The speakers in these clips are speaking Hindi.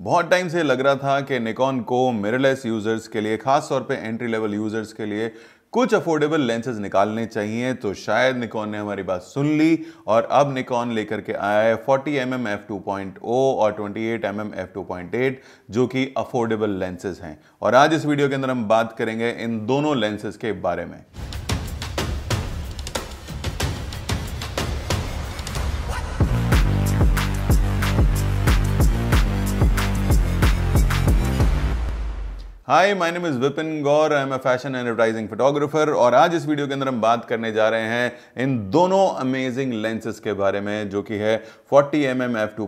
बहुत टाइम से लग रहा था कि निकॉन को मिररलेस यूज़र्स के लिए खास तौर पे एंट्री लेवल यूज़र्स के लिए कुछ अफोर्डेबल लेंसेज निकालने चाहिए तो शायद निकॉन ने हमारी बात सुन ली और अब निकॉन लेकर के आया है forty M M F two और 28 एम एम एफ टू जो कि अफोर्डेबल लेंसेज हैं और आज इस वीडियो के अंदर हम बात करेंगे इन दोनों लेंसेज के बारे में hi my name is Vipin Gaur I am a fashion advertising photographer और आज इस वीडियो के अंदर हम बात करने जा रहे हैं इन दोनों अमेजिंग लेंसेज के बारे में जो कि है 40 एम एम एफ टू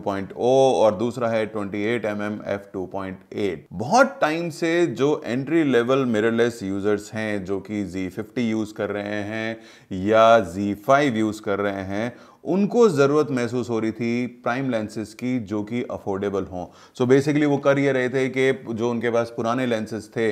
और दूसरा है 28 एम एम एफ टू बहुत टाइम से जो एंट्री लेवल मिररलेस यूजर्स हैं जो कि Z50 यूज़ कर रहे हैं या Z5 यूज़ कर रहे हैं उनको ज़रूरत महसूस हो रही थी प्राइम लेंसेज की जो कि अफोर्डेबल हों सो बेसिकली वो कर ये रहे थे कि जो उनके पास पुराने लेंसेज थे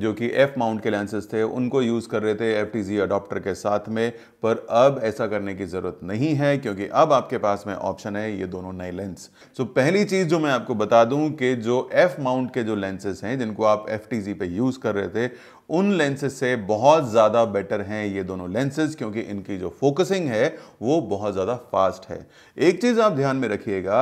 जो कि एफ़ माउंट के लेंसेज थे उनको यूज़ कर रहे थे एफ टी जी अडोप्टर के साथ में पर अब ऐसा करने की ज़रूरत नहीं है क्योंकि अब आपके पास में ऑप्शन है ये दोनों नए लेंस सो पहली चीज़ जो मैं आपको बता दूं कि जो एफ़ माउंट के जो लेंसेज हैं जिनको आप एफ टी जी पे यूज़ कर रहे थे उन लेंसेज से बहुत ज़्यादा बेटर हैं ये दोनों लेंसेज क्योंकि इनकी जो फोकसिंग है वो बहुत ज़्यादा फास्ट है एक चीज़ आप ध्यान में रखिएगा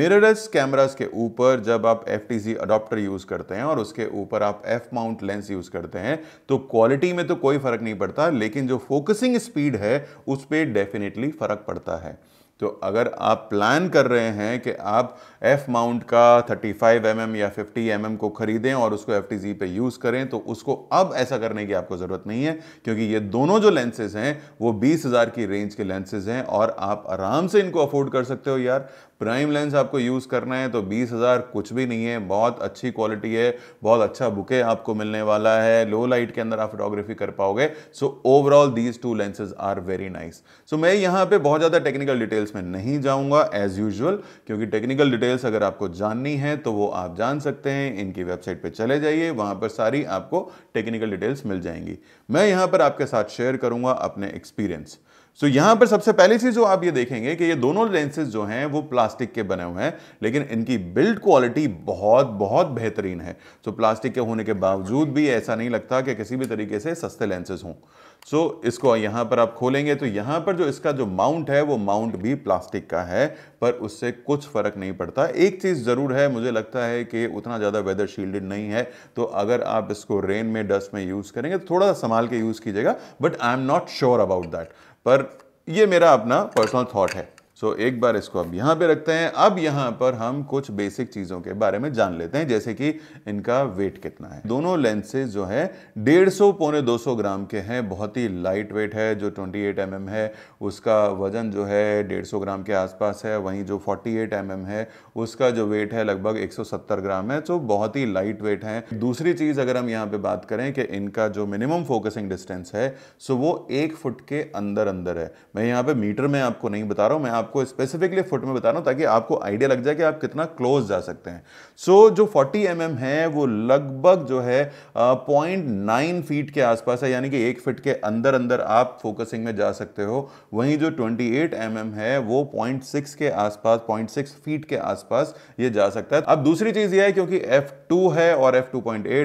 मिररस कैमरास के ऊपर जब आप F T Z adapter use करते हैं और उसके ऊपर आप एफ़ माउंट लेंस यूज करते हैं तो क्वालिटी में तो कोई फर्क नहीं पड़ता लेकिन जो फोकसिंग स्पीड है उस पर डेफिनेटली फर्क पड़ता है तो अगर आप प्लान कर रहे हैं कि आप एफ माउंट का 35 फाइव mm या 50 एम mm को खरीदें और उसको एफ टी पे यूज़ करें तो उसको अब ऐसा करने की आपको ज़रूरत नहीं है क्योंकि ये दोनों जो लेंसेज हैं वो 20,000 की रेंज के लेंसेज हैं और आप आराम से इनको अफोर्ड कर सकते हो यार प्राइम लेंस आपको यूज़ करना है तो बीस हज़ार कुछ भी नहीं है बहुत अच्छी क्वालिटी है बहुत अच्छा बुके आपको मिलने वाला है लो लाइट के अंदर आप फोटोग्राफी कर पाओगे so overall these two lenses are very nice so मैं यहाँ पे बहुत ज़्यादा टेक्निकल डिटेल्स में नहीं जाऊँगा एज यूजल क्योंकि टेक्निकल डिटेल्स अगर आपको जाननी है तो वो आप जान सकते हैं इनकी वेबसाइट पर चले जाइए वहाँ पर सारी आपको टेक्निकल डिटेल्स मिल जाएंगी मैं यहाँ पर आपके साथ शेयर करूँगा अपने एक्सपीरियंस सो so, यहां पर सबसे पहली चीज जो आप ये देखेंगे कि ये दोनों लेंसेज जो हैं वो प्लास्टिक के बने हुए हैं लेकिन इनकी बिल्ड क्वालिटी बहुत बहुत बेहतरीन है सो so, प्लास्टिक के होने के बावजूद भी ऐसा नहीं लगता कि किसी भी तरीके से सस्ते लेंसेज हों सो so, इसको यहाँ पर आप खोलेंगे तो यहाँ पर जो इसका जो माउंट है वो माउंट भी प्लास्टिक का है पर उससे कुछ फ़र्क नहीं पड़ता एक चीज़ ज़रूर है मुझे लगता है कि उतना ज़्यादा वेदर शील्डेड नहीं है तो अगर आप इसको रेन में डस्ट में यूज़ करेंगे तो थोड़ा सा संभाल के यूज़ कीजिएगा but I am not sure about that पर ये मेरा अपना पर्सनल थाट है सो so, एक बार इसको अब यहाँ पे रखते हैं अब यहाँ पर हम कुछ बेसिक चीज़ों के बारे में जान लेते हैं जैसे कि इनका वेट कितना है दोनों लेंसेज जो है 150 पौने 200 ग्राम के हैं बहुत ही लाइट वेट है जो 28 एट mm है उसका वजन जो है 150 ग्राम के आसपास है वहीं जो 48 एट mm है उसका जो वेट है लगभग 170 ग्राम है तो बहुत ही लाइट वेट है दूसरी चीज़ अगर हम यहाँ पर बात करें कि इनका जो मिनिमम फोकसिंग डिस्टेंस है सो वो एक फुट के अंदर अंदर है मैं यहाँ पर मीटर में आपको नहीं बता रहा हूँ मैं आप आपको स्पेसिफिकली फुट में बता रहा हूँ ताकि आपको आइडिया लग जाए कि आप कितना क्लोज जा सकते हैं सो so, जो 40 एम mm है वो लगभग जो है पॉइंट नाइन फीट के आसपास है यानी कि एक फिट के अंदर अंदर आप फोकसिंग में जा सकते हो वहीं जो 28 एट mm है वो पॉइंट सिक्स के आसपास पॉइंट सिक्स फीट के आसपास ये जा सकता है अब दूसरी चीज़ ये है क्योंकि एफ है और एफ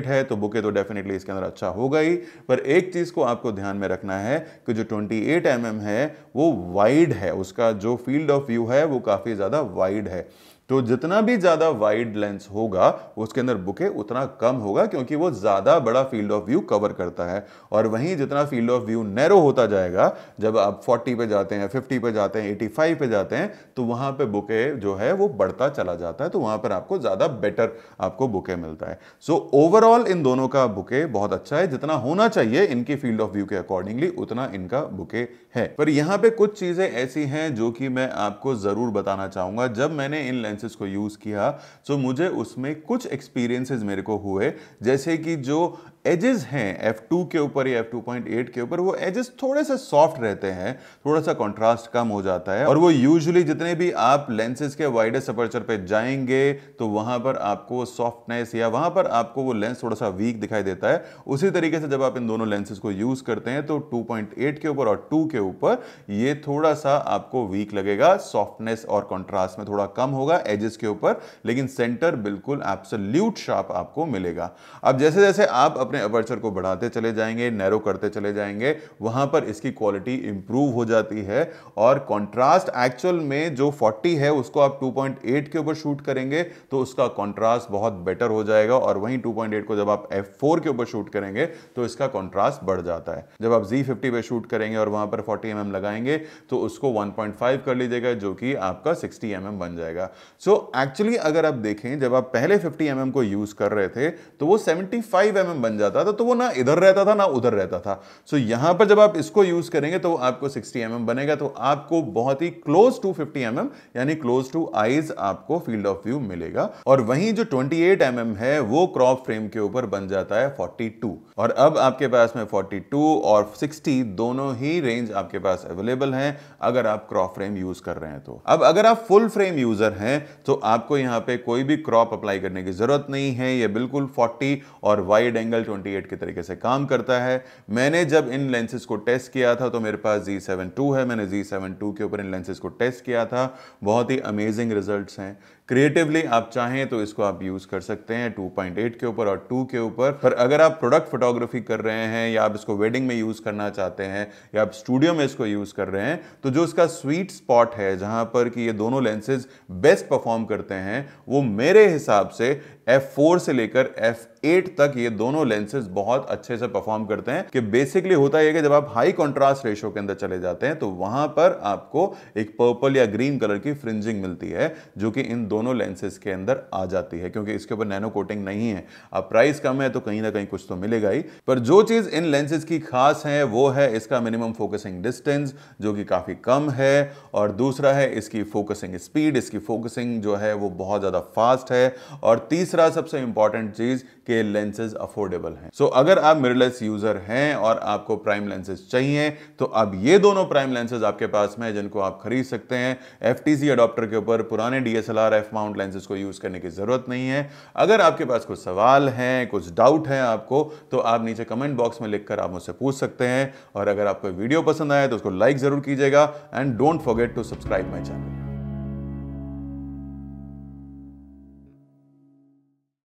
है तो बुके तो डेफिनेटली इसके अंदर अच्छा होगा ही पर एक चीज़ को आपको ध्यान में रखना है कि जो ट्वेंटी एट mm है वो वाइड है उसका जो फील्ड फील्ड ऑफ व्यू है वो काफ़ी ज़्यादा वाइड है तो जितना भी ज़्यादा वाइड लेंस होगा उसके अंदर बुके उतना कम होगा क्योंकि वो ज़्यादा बड़ा फील्ड ऑफ व्यू कवर करता है और वहीं जितना फील्ड ऑफ व्यू नैरो होता जाएगा जब आप 40 पे जाते हैं 50 पे जाते हैं 85 पे जाते हैं तो वहां पे बुके जो है वो बढ़ता चला जाता है तो वहां पर आपको ज़्यादा बेटर आपको बुके मिलता है सो ओवरऑल इन दोनों का बुके बहुत अच्छा है जितना होना चाहिए इनकी फील्ड ऑफ व्यू के अकॉर्डिंगली उतना इनका बुके है पर यहां पर कुछ चीज़ें ऐसी हैं जो कि मैं आपको ज़रूर बताना चाहूंगा जब मैंने इन लेंस लेंसेज को यूज़ किया सो so मुझे उसमें कुछ एक्सपीरियंसेस मेरे को हुए जैसे कि जो एजेस हैं एफ टू के ऊपर या एफ टू पॉइंट एट के ऊपर वो एजेस थोड़े से सॉफ्ट रहते हैं थोड़ा सा कॉन्ट्रास्ट कम हो जाता है और वो यूजली जितने भी आप लेंसेज के वाइडेस्ट अपर्चर पे जाएंगे तो वहां पर आपको सॉफ्टनेस या वहां पर आपको वो लेंस थोड़ा सा वीक दिखाई देता है उसी तरीके से जब आप इन दोनों लेंसेज को यूज करते हैं तो 2.8 के ऊपर और टू के ऊपर ये थोड़ा सा आपको वीक लगेगा सॉफ्टनेस और कॉन्ट्रास्ट में थोड़ा कम होगा एजेस के ऊपर लेकिन सेंटर बिल्कुल एब्सोल्यूट शार्प आपको मिलेगा अब जैसे जैसे आप अपने अपने अपर्चर को बढ़ाते चले जाएंगे नैरो करते चले जाएंगे वहां पर इसकी क्वालिटी इंप्रूव हो जाती है और कॉन्ट्रास्ट एक्चुअल में जो 40 है उसको आप 2.8 के ऊपर शूट करेंगे तो उसका कॉन्ट्रास्ट बहुत बेटर हो जाएगा और वहीं 2.8 को जब आप एफ के ऊपर शूट करेंगे तो इसका कॉन्ट्रास्ट बढ़ जाता है जब आप जी फिफ्टी शूट करेंगे और वहां पर 40 mm लगाएंगे तो उसको वन कर लीजिएगा जो कि आपका 60 mm बन जाएगा सो so, एक्चुअली अगर आप देखें जब आप पहले 50 mm को यूज़ कर रहे थे तो वो 75 mm बन जाता था तो वो ना इधर रहता था ना उधर रहता था सो so, यहां पर जब आप इसको यूज़ करेंगे तो आपको 60 एम mm बनेगा तो आपको बहुत ही क्लोज टू 50 एम mm, यानी क्लोज टू आईज आपको फील्ड ऑफ व्यू मिलेगा और वहीं जो 28 एट mm एम है वो क्रॉप फ्रेम के ऊपर बन जाता है 42 और अब आपके पास में 42 और 60 दोनों ही रेंज आपके पास अवेलेबल है अगर आप क्रॉप फ्रेम यूज़ कर रहे हैं तो अब अगर आप फुल फ्रेम यूज़र हैं तो आपको यहां पर कोई भी क्रॉप अप्लाई करने की ज़रूरत नहीं है ये बिल्कुल 40 और वाइड एंगल 28 के तरीके से काम करता है मैंने जब इन लेंसेज को टेस्ट किया था तो मेरे पास जी सेवन टू है मैंने जी सेवन टू के ऊपर इन लेंसेज को टेस्ट किया था बहुत ही अमेजिंग रिजल्ट हैं क्रिएटिवली आप चाहें तो इसको आप यूज़ कर सकते हैं 2.8 के ऊपर और 2 के ऊपर पर अगर आप प्रोडक्ट फोटोग्राफी कर रहे हैं या आप इसको वेडिंग में यूज़ करना चाहते हैं या आप स्टूडियो में इसको यूज़ कर रहे हैं तो जो इसका स्वीट स्पॉट है जहां पर कि ये दोनों लेंसेज बेस्ट परफॉर्म करते हैं वो मेरे हिसाब से F4 से लेकर F8 तक ये दोनों लेंसेज बहुत अच्छे से परफॉर्म करते हैं कि बेसिकली होता है कि जब आप हाई कंट्रास्ट रेशियो के अंदर चले जाते हैं तो वहां पर आपको एक पर्पल या ग्रीन कलर की फ्रिंजिंग मिलती है जो कि इन दो दोनों लेंसेज के अंदर आ जाती है क्योंकि इसके ऊपर नैनो कोटिंग नहीं है अब प्राइस कम है तो कहीं ना कहीं कुछ तो मिलेगा ही पर जो चीज़ इन लेंसेज की खास है वो है इसका मिनिमम फोकसिंग डिस्टेंस जो कि काफ़ी कम है और दूसरा है इसकी फोकसिंग स्पीड इसकी फोकसिंग जो है वो बहुत ज़्यादा फास्ट है और तीसरा सबसे इंपॉर्टेंट चीज़ के लेंसेज अफोर्डेबल हैं सो so, अगर आप मिररलेस यूजर हैं और आपको प्राइम लेंसेज चाहिए तो अब ये दोनों प्राइम लेंसेज आपके पास में जिनको आप खरीद सकते हैं एफ टी सी अडोप्टर के ऊपर पुराने D S L R F mount lenses को यूज करने की जरूरत नहीं है अगर आपके पास कुछ सवाल हैं कुछ डाउट है आपको तो आप नीचे कमेंट बॉक्स में लिखकर आप मुझसे पूछ सकते हैं और अगर आपको वीडियो पसंद आए तो उसको लाइक जरूर कीजिएगा and don't forget to subscribe my channel